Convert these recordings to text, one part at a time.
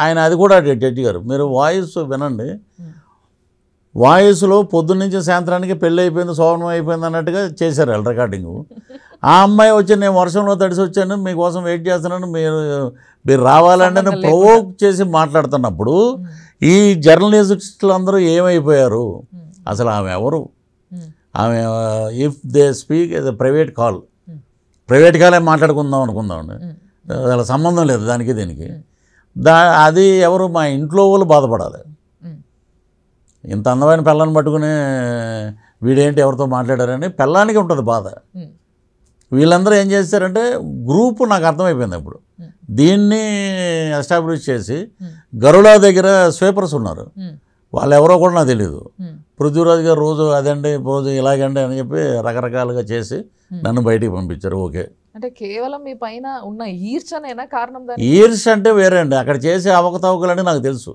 ఆయన అది కూడా జడ్జి గారు మీరు వాయిస్ వినండి వాయిస్లో పొద్దున్నుంచి సాయంత్రానికి పెళ్ళి అయిపోయింది సోమనం అయిపోయింది అన్నట్టుగా చేశారు వాళ్ళు రికార్డింగ్ ఆ అమ్మాయి వచ్చి నేను వర్షంలో తడిసి వచ్చాను మీకోసం వెయిట్ చేస్తున్నాను మీరు మీరు రావాలంటే నేను ప్రొవోక్ చేసి మాట్లాడుతున్నప్పుడు ఈ జర్నలిస్టులు అందరూ ఏమైపోయారు అసలు ఆమె ఎవరు ఆమె if they speak is private call private కాలే మాట్లాడుకుందాం అనుకుందాం hmm. అసలు సంబంధం లేదు దానికి దీనికి hmm. దా అది ఎవరు మా ఇంట్లో వాళ్ళు బాధపడాలి ఇంత అందమైన పిల్లని పట్టుకుని వీడేంటి ఎవరితో మాట్లాడారని పిల్లానికి ఉంటుంది బాధ వీళ్ళందరూ ఏం చేస్తారంటే గ్రూప్ నాకు అర్థమైపోయింది ఇప్పుడు దీన్ని ఎస్టాబ్లిష్ చేసి గరుడా దగ్గర స్వీపర్స్ ఉన్నారు వాళ్ళు ఎవరో కూడా నాకు తెలియదు పృథ్వీరాజు గారు రోజు అదండి రోజు ఇలాగండి అని చెప్పి రకరకాలుగా చేసి నన్ను బయటికి పంపించారు ఓకే అంటే కేవలం మీ పైన ఉన్న ఈర్చనైనా కారణం ఈర్ష అంటే వేరే అండి అక్కడ చేసే అవకతవకలని నాకు తెలుసు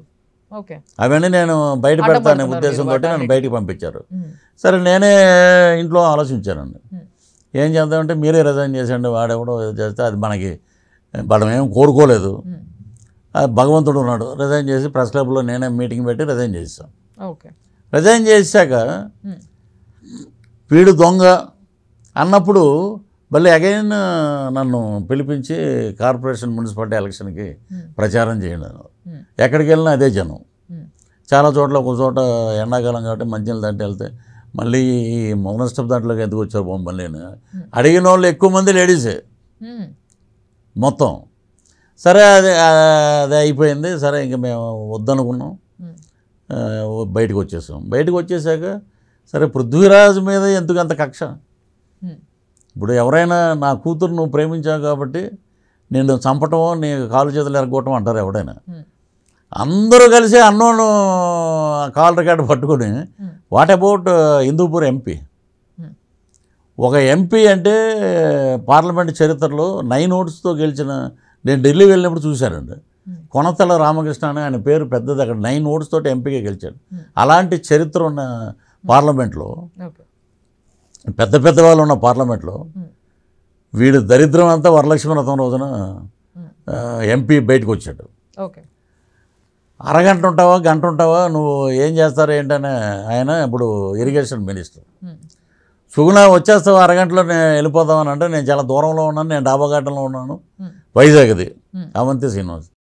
ఓకే అవన్నీ నేను బయట పెడతానే ఉద్దేశం బట్టి నన్ను బయటికి పంపించారు సరే నేనే ఇంట్లో ఆలోచించానండి ఏం చేద్దామంటే మీరే రిజైన్ చేసండి వాడెవడో చేస్తే అది మనకి మనం ఏం కోరుకోలేదు భగవంతుడు ఉన్నాడు రిజైన్ చేసి ప్రెస్ క్లబ్లో నేనే మీటింగ్ పెట్టి రిజైన్ చేస్తాం ఓకే రిజైన్ చేశాక వీడు దొంగ అన్నప్పుడు మళ్ళీ అగైన్ నన్ను పిలిపించి కార్పొరేషన్ మున్సిపాలిటీ ఎలక్షన్కి ప్రచారం చేయండి ఎక్కడికి వెళ్ళినా అదే జనం చాలా చోట్ల ఒక చోట ఎండాకాలం కాబట్టి మంచినీళ్ళు దాంట్లో వెళ్తే మళ్ళీ ఈ మౌనస్టప్ దాంట్లోకి ఎందుకు వచ్చారు బొమ్మల్ని అడిగిన వాళ్ళు ఎక్కువ మంది లేడీసే మొత్తం సరే అది అది అయిపోయింది సరే ఇంక మేము వద్దనుకున్నాం బయటకు వచ్చేసాం బయటకు వచ్చేసాక సరే పృథ్వీరాజ్ మీద ఎందుకు అంత కక్ష ఇప్పుడు ఎవరైనా నా కూతురు నువ్వు ప్రేమించావు కాబట్టి నేను చంపటమో నీ కాలు చేతులు ఎరగొట్టం అంటారు ఎవడైనా అందరూ కలిసి అన్నోను కాల్ రికార్డు పట్టుకొని వాట్ అబౌట్ హిందూపూర్ ఎంపీ ఒక ఎంపీ అంటే పార్లమెంట్ చరిత్రలో నైన్ ఓట్స్తో గెలిచిన నేను ఢిల్లీ వెళ్ళినప్పుడు చూశానండి కొనతల రామకృష్ణ అని ఆయన పేరు పెద్దది అక్కడ నైన్ ఓట్స్ తోటి ఎంపీగా గెలిచాడు అలాంటి చరిత్ర ఉన్న పార్లమెంట్లో పెద్ద పెద్ద వాళ్ళు ఉన్న పార్లమెంట్లో వీడు దరిద్రం అంతా వరలక్ష్మీవ్రతం రోజున ఎంపీ బయటకు వచ్చాడు అరగంట ఉంటావా గంట ఉంటావా నువ్వు ఏం చేస్తారు ఏంటనే ఆయన ఇప్పుడు ఇరిగేషన్ మినిస్టర్ సుగుణ వచ్చేస్తావు అరగంటలో నేను వెళ్ళిపోతామని అంటే నేను చాలా దూరంలో ఉన్నాను నేను డాబాఘాటంలో ఉన్నాను వైజాగ్ది అవంతి శ్రీనివాస్